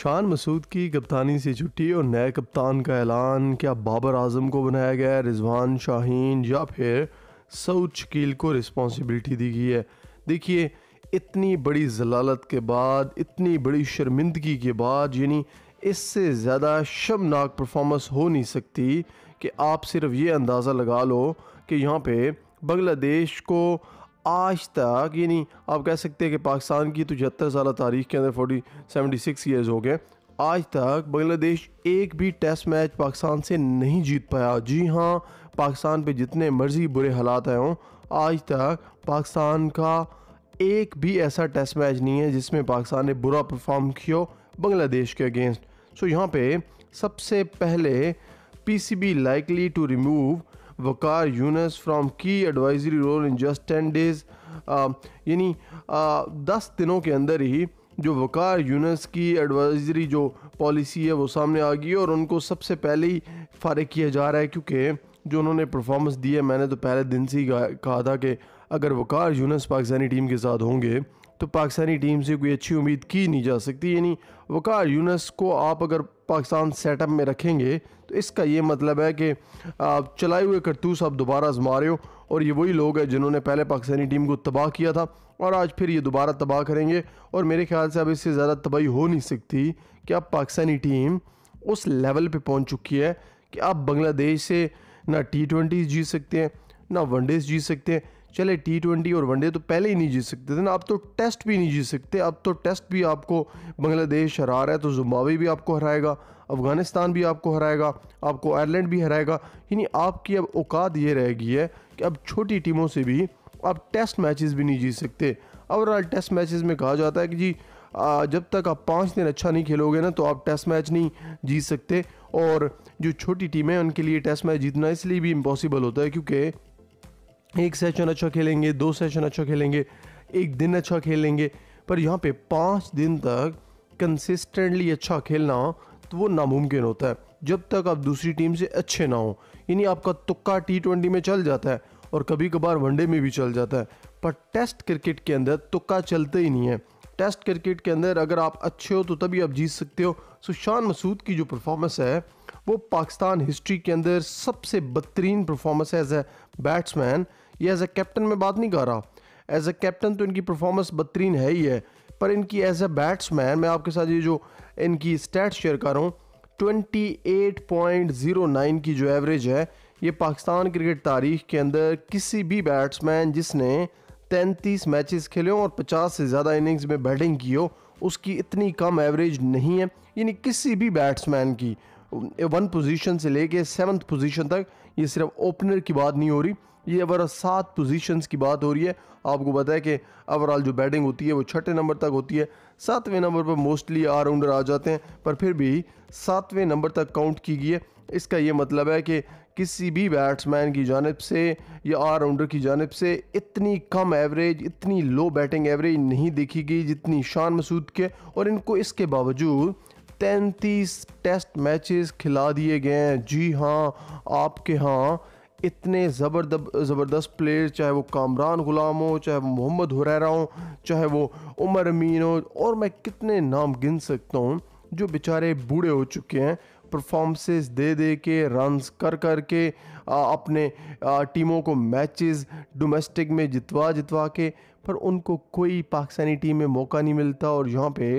शान मसूद की कप्तानी से छुट्टी और नए कप्तान का ऐलान क्या बाबर आजम को बनाया गया है रिजवान शाहीन या फिर सऊद शकील को रिस्पॉन्सिबिलिटी दी गई है देखिए इतनी बड़ी जलालत के बाद इतनी बड़ी शर्मिंदगी के बाद यानी इससे ज़्यादा शर्मनाक परफॉर्मेंस हो नहीं सकती कि आप सिर्फ ये अंदाज़ा लगा लो कि यहाँ पे बांग्लादेश को आज तक यानी आप कह सकते हैं कि पाकिस्तान की पचहत्तर साल तारीख के अंदर फोर्टी सेवेंटी सिक्स ईयर्स हो गए आज तक बांग्लादेश एक भी टेस्ट मैच पाकिस्तान से नहीं जीत पाया जी हाँ पाकिस्तान पे जितने मर्जी बुरे हालात आए हों आज तक पाकिस्तान का एक भी ऐसा टेस्ट मैच नहीं है जिसमें पाकिस्तान ने बुरा परफॉर्म किया बांग्लादेश के अगेंस्ट सो यहाँ पे सबसे पहले PCB likely to remove Waqar Younis from की advisory role in just ten days यानी दस दिनों के अंदर ही जो वकार यूनस की एडवाइजरी जो पॉलिसी है वो सामने आ गई और उनको सबसे पहले ही फारग किया जा रहा है क्योंकि जो उन्होंने परफॉर्मेंस दी है मैंने तो पहले दिन से ही कहा था कि अगर वकार यूनस पाकिस्तानी टीम के साथ होंगे तो पाकिस्तानी टीम से कोई अच्छी उम्मीद की नहीं जा सकती यानी वकार यूनस को आप अगर पाकिस्तान सेटअप में रखेंगे तो इसका ये मतलब है कि आप चलाए हुए करतूस आप दोबारा आजमा रहे हो और ये वही लोग हैं जिन्होंने पहले पाकिस्तानी टीम को तबाह किया था और आज फिर ये दोबारा तबाह करेंगे और मेरे ख्याल से अब इससे ज़्यादा तबाही हो नहीं सकती कि अब पाकिस्तानी टीम उस लेवल पर पहुँच चुकी है कि आप बांग्लादेश से ना टी ट्वेंटी जीत सकते हैं ना वनडेज जीत सकते हैं चले टी ट्वेंटी और वनडे तो पहले ही नहीं जीत सकते थे ना अब तो टेस्ट भी नहीं जीत सकते अब तो टेस्ट भी आपको बांग्लादेश हरा रहा है तो जुम्बावे भी आपको हराएगा अफ़गानिस्तान भी आपको हराएगा आपको आयरलैंड भी हराएगा यानी आपकी अब औकात ये रहेगी है कि अब छोटी टीमों से भी आप टेस्ट मैचेस भी नहीं जीत सकते ओवरऑल टेस्ट मैचेस में कहा जाता है कि जी जब तक आप पाँच दिन अच्छा नहीं खेलोगे ना तो आप टेस्ट मैच नहीं जीत सकते और जो छोटी टीमें हैं उनके लिए टेस्ट मैच जीतना इसलिए भी इम्पॉसिबल होता है क्योंकि एक सेशन अच्छा खेलेंगे दो सेशन अच्छा खेलेंगे एक दिन अच्छा खेलेंगे पर यहाँ पे पाँच दिन तक कंसिस्टेंटली अच्छा खेलना तो वो नामुमकिन होता है जब तक आप दूसरी टीम से अच्छे ना हो यानी आपका तुक्का टी ट्वेंटी में चल जाता है और कभी कभार वनडे में भी चल जाता है पर टेस्ट क्रिकेट के अंदर तुक्का चलते ही नहीं है टेस्ट क्रिकेट के अंदर अगर आप अच्छे हो तो तभी आप जीत सकते हो सुशान मसूद की जो परफॉर्मेंस है वो पाकिस्तान हिस्ट्री के अंदर सबसे बदतरीन परफॉर्मेंस है एज ए बैट्समैन ये एज ए कैप्टन में बात नहीं कर रहा एज ए कैप्टन तो इनकी परफॉर्मेंस बदतरीन है ही है पर इनकी एज ए बैट्समैन मैं आपके साथ ये जो इनकी स्टैट शेयर करूँ 28.09 की जो एवरेज है ये पाकिस्तान क्रिकेट तारीख के अंदर किसी भी बैट्समैन जिसने 33 मैचेस खेले हों और 50 से ज़्यादा इनिंग्स में बैटिंग की हो उसकी इतनी कम एवरेज नहीं है यानी किसी भी बैट्समैन की वन पोजीशन से लेके सेवन्थ पोजीशन तक ये सिर्फ ओपनर की बात नहीं हो रही ये ओवरऑल सात पोजीशंस की बात हो रही है आपको पता है कि ओवरऑल जो बैटिंग होती है वो छठे नंबर तक होती है सातवें नंबर पर मोस्टली ऑलराउंडर आ जाते हैं पर फिर भी सातवें नंबर तक काउंट की गई है इसका ये मतलब है कि किसी भी बैट्समैन की जानब से या ऑलराउंडर की जानब से इतनी कम एवरेज इतनी लो बैटिंग एवरेज नहीं देखी गई जितनी शान मसूद के और इनको इसके बावजूद तैंतीस टेस्ट मैचेस खिला दिए गए हैं जी हाँ आपके यहाँ इतने जबरद ज़बरदस्त प्लेयर चाहे वो कामरान ग़ुलाम हो चाहे वो मोहम्मद हुरैरा हो चाहे वो उमर अमीन हो और मैं कितने नाम गिन सकता हूँ जो बेचारे बूढ़े हो चुके हैं परफॉर्मेंसेस दे दे के रन्स कर कर के आ, अपने आ, टीमों को मैचेस डोमेस्टिक में जितवा जितवा के पर उनको कोई पाकिस्तानी टीम में मौका नहीं मिलता और यहाँ पे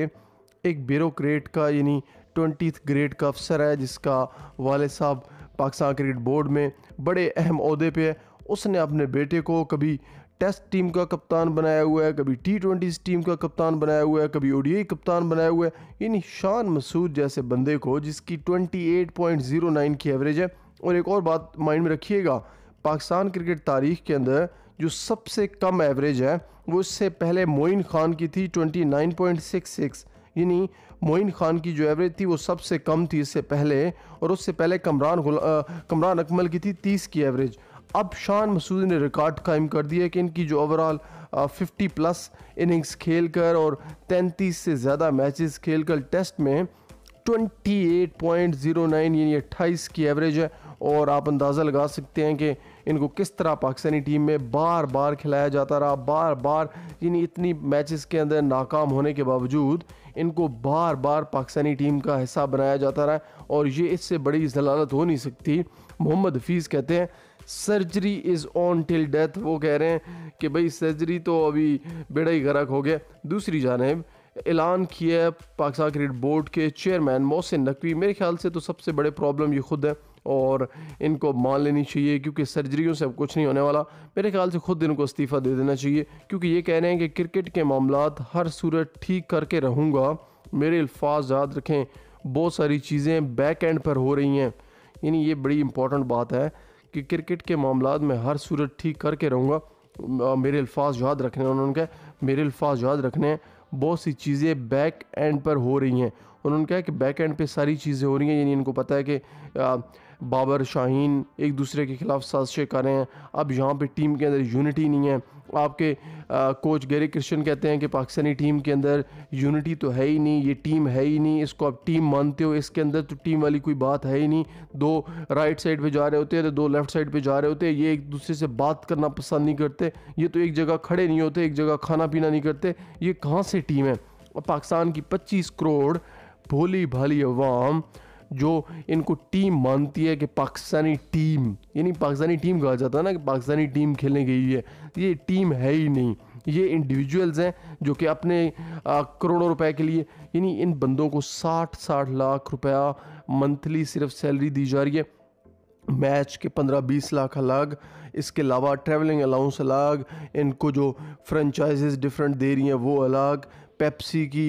एक ब्यूरोक्रेट का यानी ट्वेंटी ग्रेड का अफसर है जिसका वाले साहब पाकिस्तान क्रिकेट बोर्ड में बड़े अहम अहदे पे है उसने अपने बेटे को कभी टेस्ट टीम का कप्तान बनाया हुआ है कभी टी ट्वेंटी टीम का कप्तान बनाया हुआ है कभी ओडीआई कप्तान बनाया हुआ है इन शान मसूद जैसे बंदे को जिसकी 28.09 की एवरेज है और एक और बात माइंड में रखिएगा पाकिस्तान क्रिकेट तारीख के अंदर जो सबसे कम एवरेज है वो इससे पहले मोइन खान की थी ट्वेंटी यानी मोइन खान की जो एवरेज थी वो सबसे कम थी इससे पहले और उससे पहले कमरान कमरान अकमल की थी तीस की एवरेज अब शान मसूद ने रिकॉर्ड कायम कर दिया कि इनकी जो ओवरऑल फिफ्टी प्लस इनिंग्स खेल कर और तैंतीस से ज़्यादा मैचेस खेल कर टेस्ट में 28.09 यानी अट्ठाईस की एवरेज है और आप अंदाज़ा लगा सकते हैं कि इनको किस तरह पाकिस्तानी टीम में बार बार खिलाया जाता रहा बार बार यानी इतनी मैचेस के अंदर नाकाम होने के बावजूद इनको बार बार पाकिस्तानी टीम का हिस्सा बनाया जाता रहा और ये इससे बड़ी जलालत हो नहीं सकती मोहम्मद हफीज़ कहते हैं surgery is on till death वो कह रहे हैं कि भाई सर्जरी तो अभी बेड़ा ही गर्क हो गया दूसरी जानब ऐलान किया है पाकिस्तान क्रिकेट बोर्ड के चेयरमैन मोहसिन नकवी मेरे ख्याल से तो सबसे बड़े प्रॉब्लम ये खुद है और इनको मान लेनी चाहिए क्योंकि सर्जरियों से अब कुछ नहीं होने वाला मेरे ख्याल से खुद इनको इस्तीफ़ा दे देना चाहिए क्योंकि ये कह रहे हैं कि क्रिकेट के मामला हर सूरत ठीक करके रहूँगा मेरे अल्फाज याद रखें बहुत सारी चीज़ें बैक एंड पर हो रही हैं यानी ये बड़ी इंपॉर्टेंट बात है कि क्रिकेट के मामला में हर सूरत ठीक करके रहूँगा मेरे अल्फाज याद रखने उन्होंने कहा मेरे अल्फाज याद रखने हैं बहुत सी चीज़ें बैक एंड पर हो रही हैं उन्होंने कहा कि बैक एंड पे सारी चीज़ें हो रही हैं यानी इनको पता है कि बाबर शाहीन एक दूसरे के खिलाफ साजिशें हैं अब यहाँ पे टीम के अंदर यूनिटी नहीं है आपके आ, कोच गेरी क्रिश्चियन कहते हैं कि पाकिस्तानी टीम के अंदर यूनिटी तो है ही नहीं ये टीम है ही नहीं इसको आप टीम मानते हो इसके अंदर तो टीम वाली कोई बात है ही नहीं दो राइट साइड पे जा रहे होते हैं तो दो लेफ्ट साइड पे जा रहे होते हैं ये एक दूसरे से बात करना पसंद नहीं करते ये तो एक जगह खड़े नहीं होते एक जगह खाना पीना नहीं करते ये कहाँ से टीम है और पाकिस्तान की पच्चीस करोड़ भोली भाली अवाम जो इनको टीम मानती है कि पाकिस्तानी टीम यानी पाकिस्तानी टीम कहा जाता है ना कि पाकिस्तानी टीम खेलने गई है ये टीम है ही नहीं ये इंडिविजुअल्स हैं जो कि अपने करोड़ों रुपए के लिए यानी इन बंदों को साठ साठ लाख रुपया मंथली सिर्फ सैलरी दी जा रही है मैच के पंद्रह बीस लाख अलग इसके अलावा ट्रैवलिंग अलाउंस अलग इनको जो फ्रेंचाइज डिफरेंट दे रही हैं वो अलग पेप्सी की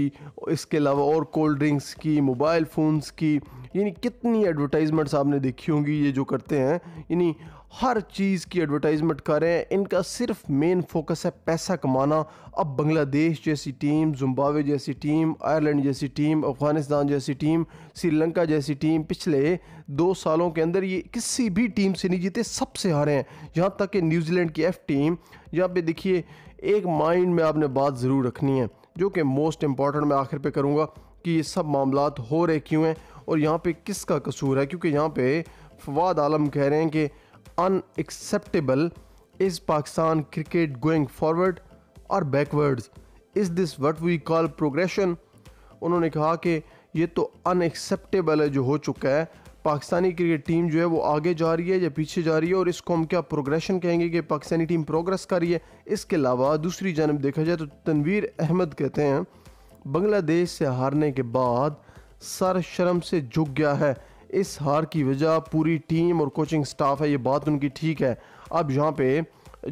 इसके अलावा और कोल्ड ड्रिंक्स की मोबाइल फ़ोन्स की यानी कितनी एडवर्टाइजमेंट्स आपने देखी होंगी ये जो करते हैं यानी हर चीज़ की एडवर्टाइजमेंट कर रहे हैं इनका सिर्फ मेन फोकस है पैसा कमाना अब बांग्लादेश जैसी टीम जुम्बावे जैसी टीम आयरलैंड जैसी टीम अफ़गानिस्तान जैसी टीम श्रीलंका जैसी टीम पिछले दो सालों के अंदर ये किसी भी टीम से नहीं जीते सबसे हारे हैं यहाँ तक कि न्यूजीलैंड की एफ़ टीम यहाँ पे देखिए एक माइंड में आपने बात ज़रूर रखनी है जो कि मोस्ट इंपॉर्टेंट मैं आखिर पे करूँगा कि ये सब मामला हो रहे क्यों हैं और यहाँ पे किसका कसूर है क्योंकि यहाँ पे फवाद आलम कह रहे हैं कि unacceptable is Pakistan cricket going forward और backwards is this what we call progression उन्होंने कहा कि ये तो अनएक्सेप्टेबल है जो हो चुका है पाकिस्तानी क्रिकेट टीम जो है वो आगे जा रही है या पीछे जा रही है और इसको हम क्या प्रोग्रेशन कहेंगे कि पाकिस्तानी टीम प्रोग्रेस कर रही है इसके अलावा दूसरी जानब देखा जाए तो तनवीर अहमद कहते हैं बांग्लादेश से हारने के बाद सर शर्म से झुक गया है इस हार की वजह पूरी टीम और कोचिंग स्टाफ है ये बात उनकी ठीक है अब यहाँ पे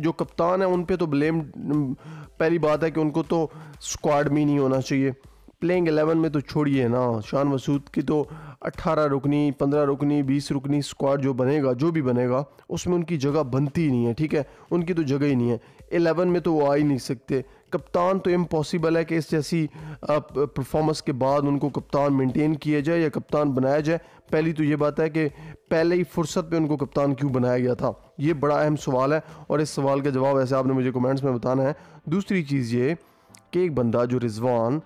जो कप्तान है उन पर तो ब्लेम पहली बात है कि उनको तो स्क्वाड में नहीं होना चाहिए प्लेइंग एलेवन में तो छोड़िए ना शान मसूद की तो 18 रुकनी 15 रुकनी 20 रुकनी स्क्वाड जो बनेगा जो भी बनेगा उसमें उनकी जगह बनती ही नहीं है ठीक है उनकी तो जगह ही नहीं है एलेवन में तो वो आ ही नहीं सकते कप्तान तो इम्पॉसिबल है कि इस जैसी परफॉर्मेंस के बाद उनको कप्तान मेंटेन किया जाए या कप्तान बनाया जाए पहली तो ये बात है कि पहले ही फुर्सत पे उनको कप्तान क्यों बनाया गया था ये बड़ा अहम सवाल है और इस सवाल का जवाब ऐसे आपने मुझे कमेंट्स में बताना है दूसरी चीज़ ये कि एक बंदा जो रिजवान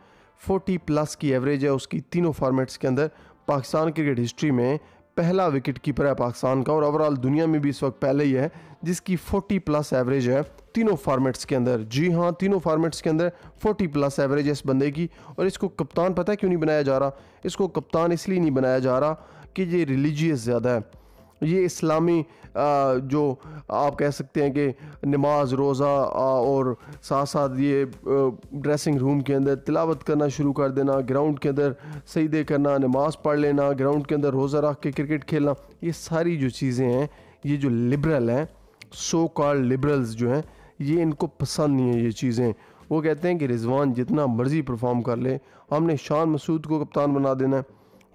फोर्टी प्लस की एवरेज है उसकी तीनों फॉर्मेट्स के अंदर पाकिस्तान क्रिकेट हिस्ट्री में पहला विकेट कीपर है पाकिस्तान का और ओवरऑल दुनिया में भी इस वक्त पहले ही है जिसकी 40 प्लस एवरेज है तीनों फॉर्मेट्स के अंदर जी हाँ तीनों फॉर्मेट्स के अंदर 40 प्लस एवरेज है इस बंदे की और इसको कप्तान पता है क्यों नहीं बनाया जा रहा इसको कप्तान इसलिए नहीं बनाया जा रहा कि ये रिलीजियस ज़्यादा है ये इस्लामी जो आप कह सकते हैं कि नमाज रोज़ा और साथ साथ ये ड्रेसिंग रूम के अंदर तिलावत करना शुरू कर देना ग्राउंड के अंदर सईदे करना नमाज पढ़ लेना ग्राउंड के अंदर रोज़ा रख के क्रिकेट खेलना ये सारी जो चीज़ें हैं ये जो लिबरल हैं सो कॉल लिबरल्स जो हैं ये इनको पसंद नहीं है ये चीज़ें वो कहते हैं कि रिजवान जितना मर्ज़ी परफॉर्म कर ले हमने शान मसूद को कप्तान बना देना है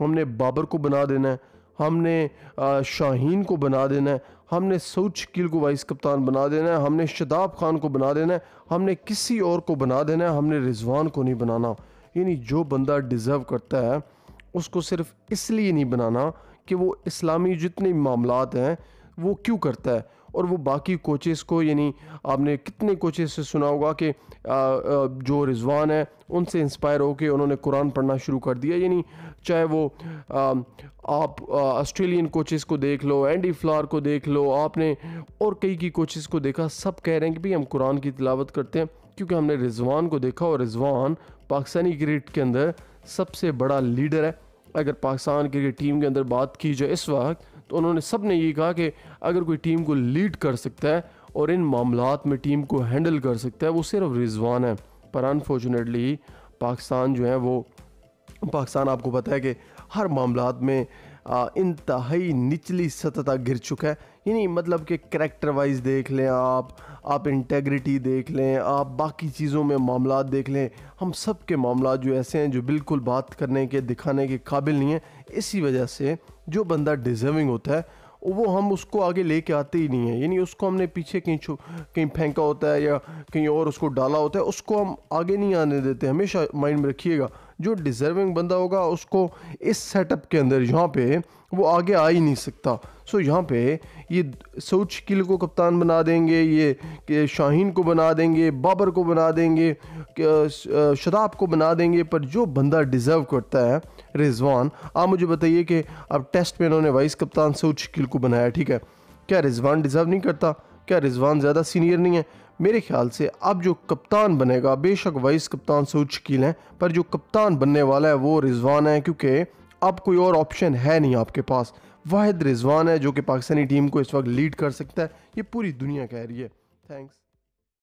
हमने बाबर को बना देना है हमने शाहीन को बना देना है हमने सऊद शकील को वाइस कप्तान बना देना है हमने शदाब खान को बना देना है हमने किसी और को बना देना है हमने रिजवान को नहीं बनाना यानी जो बंदा डिज़र्व करता है उसको सिर्फ इसलिए नहीं बनाना कि वो इस्लामी जितने मामला हैं वो क्यों करता है और वो बाकी कोचेस को यानी आपने कितने कोचेस से सुना होगा कि जो रिजवान है उनसे इंस्पायर होकर उन्होंने कुरान पढ़ना शुरू कर दिया यानी चाहे वो आ, आप ऑस्ट्रेलियन कोचेस को देख लो एंडी फ्लार को देख लो आपने और कई की कोचेस को देखा सब कह रहे हैं कि भाई हम कुरान की तिलावत करते हैं क्योंकि हमने रिजवान को देखा और रिजवान पाकिस्तानी क्रिकेट के अंदर सबसे बड़ा लीडर है अगर पाकिस्तान क्रिकेट टीम के अंदर बात की जाए इस वक्त तो उन्होंने सब ने ये कहा कि अगर कोई टीम को लीड कर सकता है और इन मामला में टीम को हैंडल कर सकता है वो सिर्फ रिजवान है पर अनफॉर्चुनेटली पाकिस्तान जो है वो पाकिस्तान आपको पता है कि हर मामला में इंतहाई निचली सतह तक गिर चुका है यानी मतलब कि करेक्टर वाइज देख लें आप आप इंटेग्रिटी देख लें आप बाकी चीज़ों में मामला देख लें हम सब के मामला जो ऐसे हैं जो बिल्कुल बात करने के दिखाने के काबिल नहीं है इसी वजह से जो बंदा डिजर्विंग होता है वो हम उसको आगे ले आते ही नहीं है यानी उसको हमने पीछे कहीं छो कहीं फेंका होता है या कहीं और उसको डाला होता है उसको हम आगे नहीं आने देते हमेशा माइंड में रखिएगा जो डिज़र्विंग बंदा होगा उसको इस सेटअप के अंदर यहाँ पे वो आगे आ ही नहीं सकता सो so, यहाँ पे ये सोच किल को कप्तान बना देंगे ये शाहीन को बना देंगे बाबर को बना देंगे शताब को बना देंगे पर जो बंदा डिज़र्व करता है रिजवान आप मुझे बताइए कि अब टेस्ट में इन्होंने वाइस कप्तान सोच किल को बनाया ठीक है क्या रिजवान डिज़र्व नहीं करता क्या रिजवान ज़्यादा सीनियर नहीं है मेरे ख्याल से अब जो कप्तान बनेगा बेशक वाइस कप्तान से उचकील हैं पर जो कप्तान बनने वाला है वो रिजवान है क्योंकि अब कोई और ऑप्शन है नहीं आपके पास वाहिद रिजवान है जो कि पाकिस्तानी टीम को इस वक्त लीड कर सकता है ये पूरी दुनिया कह रही है थैंक्स